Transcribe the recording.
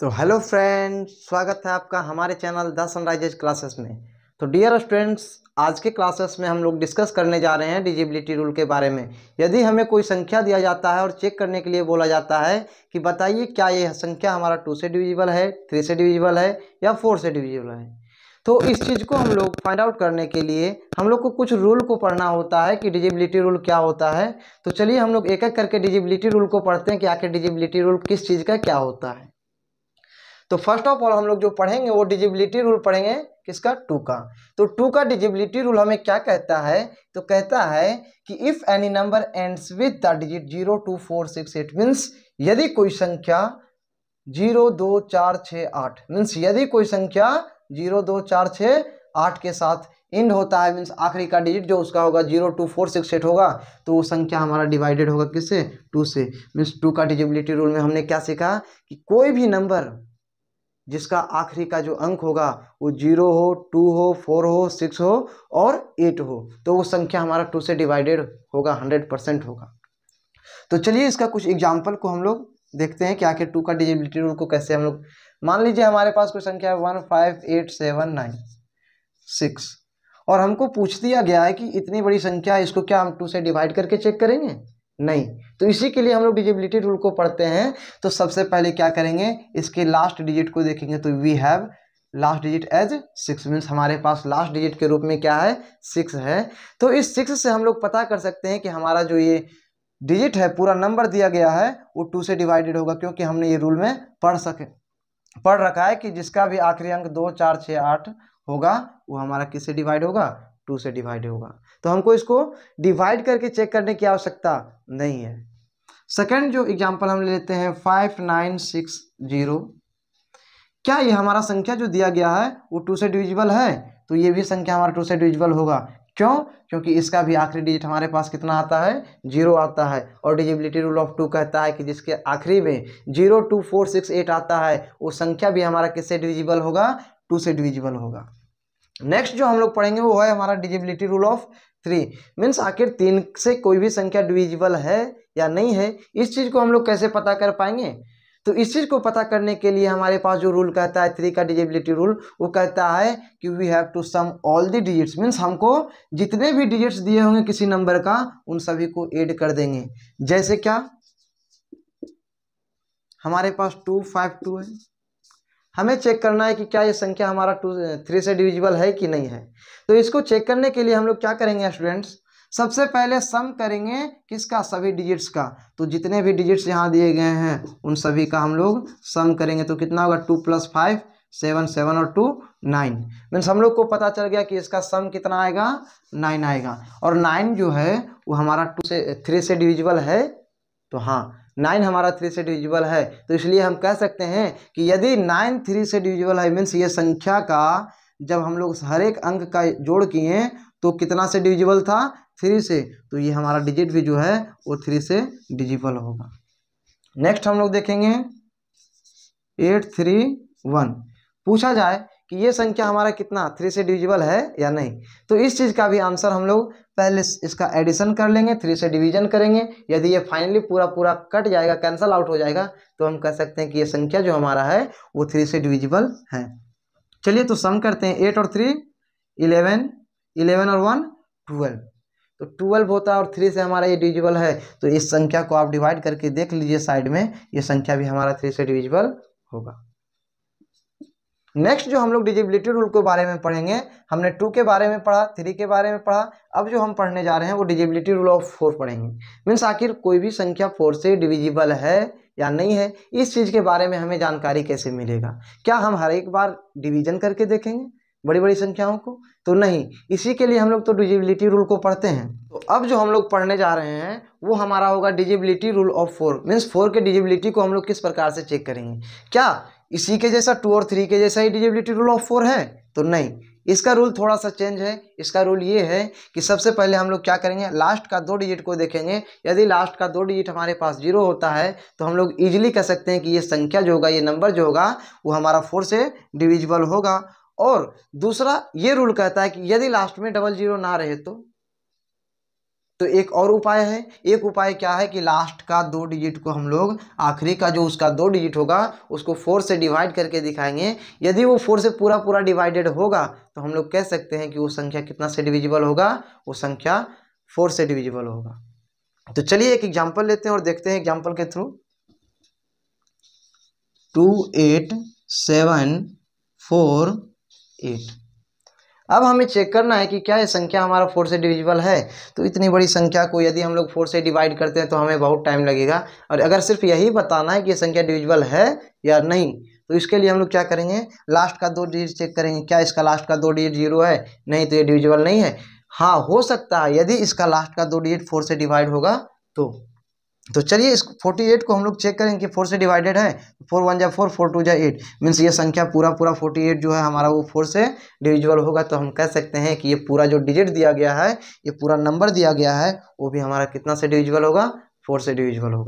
तो hello friends स्वागत है आपका हमारे चैनल द सनराइजर्स क्लासेस में तो डियर स्टूडेंट्स आज के क्लासेस में हम लोग डिस्कस करने जा रहे हैं डिजिबिलिटी रूल के बारे में यदि हमें कोई संख्या दिया जाता है और चेक करने के लिए बोला जाता है कि बताइए क्या ये संख्या हमारा टू से डिविजिबल है थ्री से डिविजिबल है या फोर से डिविजिबल है तो इस चीज़ को हम लोग फाइंड आउट करने के लिए हम लोग को कुछ रूल को पढ़ना होता है कि डिजिबिलिटी रूल क्या होता है तो चलिए हम लोग एक एक करके डिजिबिलिटी रूल को पढ़ते हैं कि आखिर डिजिबिलिटी रूल किस चीज़ का क्या होता है तो फर्स्ट ऑफ ऑल हम लोग जो पढ़ेंगे वो डिजिबिलिटी रूल पढ़ेंगे किसका टू का तो टू का डिजिबिलिटी रूल हमें क्या कहता है तो कहता है कि if any number ends with the digit zero two four six eight means यदि कोई संख्या जीरो दो चार छः आठ मीन्स यदि कोई संख्या जीरो दो चार छः आठ के साथ इंड होता है मीन्स आखिरी का डिजिट जो उसका होगा zero two four six eight होगा तो वो संख्या हमारा डिवाइडेड होगा किससे टू से मीन्स टू का डिजिबिलिटी रूल में हमने क्या सीखा कि कोई भी नंबर जिसका आखिरी का जो अंक होगा वो जीरो हो टू हो फोर हो सिक्स हो और एट हो तो वो संख्या हमारा टू से डिवाइडेड होगा हंड्रेड परसेंट होगा तो चलिए इसका कुछ एग्जाम्पल को हम लोग देखते हैं कि आखिर टू का डिजिबिलिटी रूल को कैसे हम लोग मान लीजिए हमारे पास कोई संख्या है one five eight seven nine six और हमको पूछ दिया गया है कि इतनी बड़ी संख्या है इसको क्या हम टू से डिवाइड करके चेक करेंगे नहीं तो इसी के लिए हम लोग डिजिबिलिटी रूल को पढ़ते हैं तो सबसे पहले क्या करेंगे इसके लास्ट डिजिट को देखेंगे तो we have last digit as six means हमारे पास लास्ट डिजिट के रूप में क्या है सिक्स है तो इस सिक्स से हम लोग पता कर सकते हैं कि हमारा जो ये डिजिट है पूरा नंबर दिया गया है वो टू से डिवाइडेड होगा क्योंकि हमने ये रूल में पढ़ सके पढ़ रखा है कि जिसका भी आखिरी अंक दो चार छः आठ होगा वो हमारा किससे डिवाइड होगा टू से डिवाइड होगा तो हमको इसको डिवाइड करके चेक करने की आवश्यकता नहीं है सेकेंड जो एग्जाम्पल हम ले लेते हैं फाइव नाइन सिक्स जीरो क्या ये हमारा संख्या जो दिया गया है वो टू से डिविजिबल है तो ये भी संख्या हमारा टू से डिविजिबल होगा क्यों क्योंकि इसका भी आखिरी डिजिट हमारे पास कितना आता है जीरो आता है और डिजिबिलिटी रूल ऑफ टू कहता है कि जिसके आखिरी में zero two four six eight आता है वो संख्या भी हमारा किससे डिविजिबल होगा टू से डिविजिबल होगा नेक्स्ट जो हम लोग पढ़ेंगे वो है हमारा divisibility rule of three means आखिर तीन से कोई भी संख्या डिविजिबल है या नहीं है इस चीज़ को हम लोग कैसे पता कर पाएंगे तो इस चीज़ को पता करने के लिए हमारे पास जो रूल कहता है थ्री का डिजिबिलिटी रूल वो कहता है कि we have to sum all the digits means हमको जितने भी डिजिट्स दिए होंगे किसी नंबर का उन सभी को एड कर देंगे जैसे क्या हमारे पास टू फाइव टू है हमें चेक करना है कि क्या ये संख्या हमारा टू थ्री से डिविजिबल है कि नहीं है तो इसको चेक करने के लिए हम लोग क्या करेंगे स्टूडेंट्स सबसे पहले सम करेंगे किसका सभी डिजिट्स का तो जितने भी डिजिट्स यहाँ दिए गए हैं उन सभी का हम लोग सम करेंगे तो कितना होगा two plus five seven seven और टू नाइन मीन्स हम लोग को पता चल गया कि इसका सम कितना आएगा नाइन आएगा और नाइन जो है वो हमारा टू से थ्री से डिविजिबल है तो हाँ नाइन हमारा थ्री से डिविजिबल है तो इसलिए हम कह सकते हैं कि यदि नाइन थ्री से डिविजिबल है मीन्स ये संख्या का जब हम लोग हर एक अंक का जोड़ किए तो कितना से डिविजिबल था थ्री से तो ये हमारा डिजिट भी जो है वो थ्री से डिजिबल होगा नेक्स्ट हम लोग देखेंगे एट थ्री वन पूछा जाए कि ये संख्या हमारा कितना थ्री से डिविजिबल है या नहीं तो इस चीज़ का भी आंसर हम लोग पहले इसका एडिशन कर लेंगे थ्री से डिवीजन करेंगे यदि ये फाइनली पूरा पूरा कट जाएगा कैंसिल आउट हो जाएगा तो हम कह सकते हैं कि ये संख्या जो हमारा है वो थ्री से डिविजिबल है चलिए तो सम करते हैं एट और थ्री इलेवन इलेवन और वन ट्वेल्व तो ट्वेल्व होता है और थ्री से हमारा ये डिविजिबल है तो इस संख्या को आप डिवाइड करके देख लीजिए साइड में ये संख्या भी हमारा थ्री से डिविजिबल होगा नेक्स्ट जो हम लोग डिजिबिलिटी रूल के बारे में पढ़ेंगे हमने टू के बारे में पढ़ा थ्री के बारे में पढ़ा अब जो हम पढ़ने जा रहे हैं वो डिजिबिलिटी रूल ऑफ फोर पढ़ेंगे मीन्स आखिर कोई भी संख्या फोर से डिविजिबल है या नहीं है इस चीज़ के बारे में हमें जानकारी कैसे मिलेगा क्या हम हर एक बार डिवीजन करके देखेंगे बड़ी बड़ी संख्याओं को तो नहीं इसी के लिए हम लोग तो डिजिबिलिटी रूल को पढ़ते हैं तो अब जो हम लोग पढ़ने जा रहे हैं वो हमारा होगा divisibility rule of four means four के डिजिबिलिटी को हम लोग किस प्रकार से चेक करेंगे क्या इसी के जैसा टू और थ्री के जैसा ही डिजिबिलिटी रूल ऑफ फोर है तो नहीं इसका रूल थोड़ा सा चेंज है इसका रूल ये है कि सबसे पहले हम लोग क्या करेंगे लास्ट का दो डिजिट को देखेंगे यदि लास्ट का दो डिजिट हमारे पास जीरो होता है तो हम लोग ईजिली कह सकते हैं कि ये संख्या जो होगा ये नंबर जो होगा वो हमारा फोर से डिविजिबल होगा और दूसरा ये रूल कहता है कि यदि लास्ट में डबल जीरो ना रहे तो तो एक और उपाय है एक उपाय क्या है कि लास्ट का दो डिजिट को हम लोग आखिरी का जो उसका दो डिजिट होगा उसको फोर से डिवाइड करके दिखाएंगे यदि वो फोर से पूरा पूरा डिवाइडेड होगा तो हम लोग कह सकते हैं कि वो संख्या कितना से डिविजिबल होगा वो संख्या फोर से डिविजिबल होगा तो चलिए एक एग्जाम्पल लेते हैं और देखते हैं एग्जाम्पल के through two eight seven four eight अब हमें चेक करना है कि क्या ये संख्या हमारा फोर से डिविजिबल है तो इतनी बड़ी संख्या को यदि हम लोग फोर से डिवाइड करते हैं तो हमें बहुत टाइम लगेगा और अगर सिर्फ यही बताना है कि ये संख्या डिविजिबल है या नहीं तो इसके लिए हम लोग क्या करेंगे लास्ट का दो डिजिट चेक करेंगे क्या इसका लास्ट का दो डिजिट जीरो है नहीं तो ये डिविजिबल नहीं है हाँ हो सकता है यदि इसका लास्ट का दो डिजिट फोर से डिवाइड होगा तो तो चलिए इस 48 को हम लोग चेक करें कि फोर से डिवाइडेड है फोर वन जाए फोर फोर टू जाए एट मीन्स ये संख्या पूरा पूरा 48 जो है हमारा वो फोर से डिविजुअल होगा तो हम कह सकते हैं कि ये पूरा जो डिजिट दिया गया है ये पूरा नंबर दिया गया है वो भी हमारा कितना से डिविजुअल होगा फोर से डिविजुअल होगा